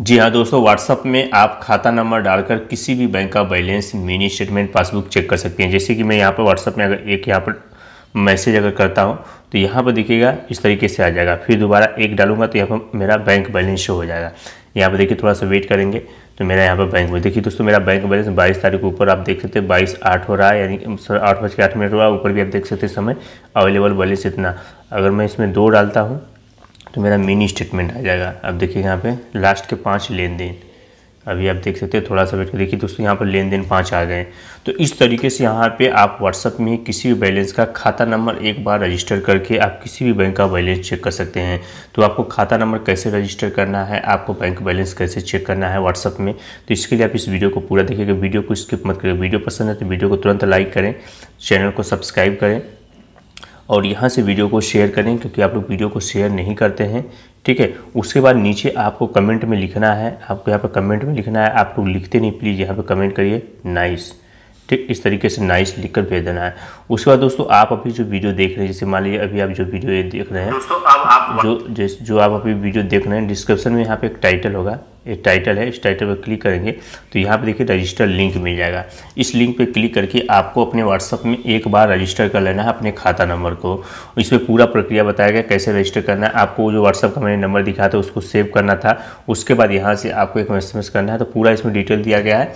जी हाँ दोस्तों व्हाट्सअप में आप खाता नंबर डालकर किसी भी बैंक का balance mini statement passbook check कर सकते हैं जैसे कि मैं यहाँ पर व्हाट्सअप में अगर एक यहाँ पर मैसेज अगर करता हूँ तो यहाँ पर देखिएगा इस तरीके से आ जाएगा फिर दोबारा एक डालूंगा तो यहाँ पर मेरा बैंक बैलेंस शो हो जाएगा यहाँ पर देखिए थोड़ा सा वेट करेंगे तो मेरा यहाँ पर बैंक में देखिए दोस्तों मेरा बैंक बैलेंस बाईस तारीख को ऊपर आप देख सकते हैं बाईस आठ हो रहा है यानी आठ बज के आठ मिनट हुआ ऊपर भी आप देख सकते हैं समय अवेलेबल बैलेंस इतना अगर मैं इसमें दो डालता हूँ तो मेरा मिनी स्टेटमेंट आ जाएगा अब देखिए यहाँ पे लास्ट के पांच लेन देन अभी आप देख सकते हैं थोड़ा सा वेट कर देखिए दोस्तों यहाँ पर लेन देन पाँच आ गए तो इस तरीके से यहाँ पे आप व्हाट्सअप में किसी भी बैलेंस का खाता नंबर एक बार रजिस्टर करके आप किसी भी बैंक का बैलेंस चेक कर सकते हैं तो आपको खाता नंबर कैसे रजिस्टर करना है आपको बैंक बैलेंस कैसे चेक करना है व्हाट्सअप में तो इसके लिए आप इस वीडियो को पूरा देखिएगा वीडियो को स्किप मत करें वीडियो पसंद है तो वीडियो को तुरंत लाइक करें चैनल को सब्सक्राइब करें और यहाँ से वीडियो को शेयर करें क्योंकि आप लोग वीडियो को शेयर नहीं करते हैं ठीक है उसके बाद नीचे आपको कमेंट में लिखना है आपको यहाँ पर कमेंट में लिखना है आप लोग लिखते नहीं प्लीज़ यहाँ पर कमेंट करिए नाइस ठीक इस तरीके से नाइस लिख कर भेज देना है उसके बाद दोस्तों आप अभी जो वीडियो देख रहे हैं जैसे मान लीजिए अभी आप जो वीडियो देख रहे हैं दोस्तों अब आप जो जो आप अभी वीडियो देख रहे हैं डिस्क्रिप्शन में यहाँ पे एक टाइटल होगा ये टाइटल है इस टाइटल पर क्लिक करेंगे तो यहाँ पे देखिए रजिस्टर लिंक मिल जाएगा इस लिंक पे क्लिक करके आपको अपने व्हाट्सअप में एक बार रजिस्टर कर लेना है अपने खाता नंबर को इस पर पूरा प्रक्रिया बताया गया कैसे रजिस्टर करना है आपको जो व्हाट्सअप का मैंने नंबर दिखाया था उसको सेव करना था उसके बाद यहाँ से आपको एक एस करना है तो पूरा इसमें डिटेल दिया गया है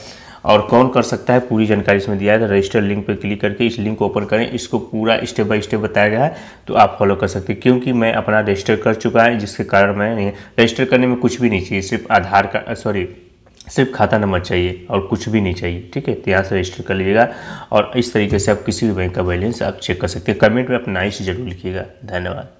और कौन कर सकता है पूरी जानकारी इसमें दिया है रजिस्टर लिंक पर क्लिक करके इस लिंक को ओपन करें इसको पूरा स्टेप बाय स्टेप बताया गया है तो आप फॉलो कर सकते हैं क्योंकि मैं अपना रजिस्टर कर चुका है जिसके कारण मैं नहीं रजिस्टर करने में कुछ भी नहीं चाहिए सिर्फ आधार कार्ड सॉरी सिर्फ खाता नंबर चाहिए और कुछ भी नहीं चाहिए ठीक है तो यहाँ से रजिस्टर कर लीजिएगा और इस तरीके से आप किसी भी बैंक का बैलेंस आप चेक कर सकते हैं कमेंट में अपना इस जरूर लिखिएगा धन्यवाद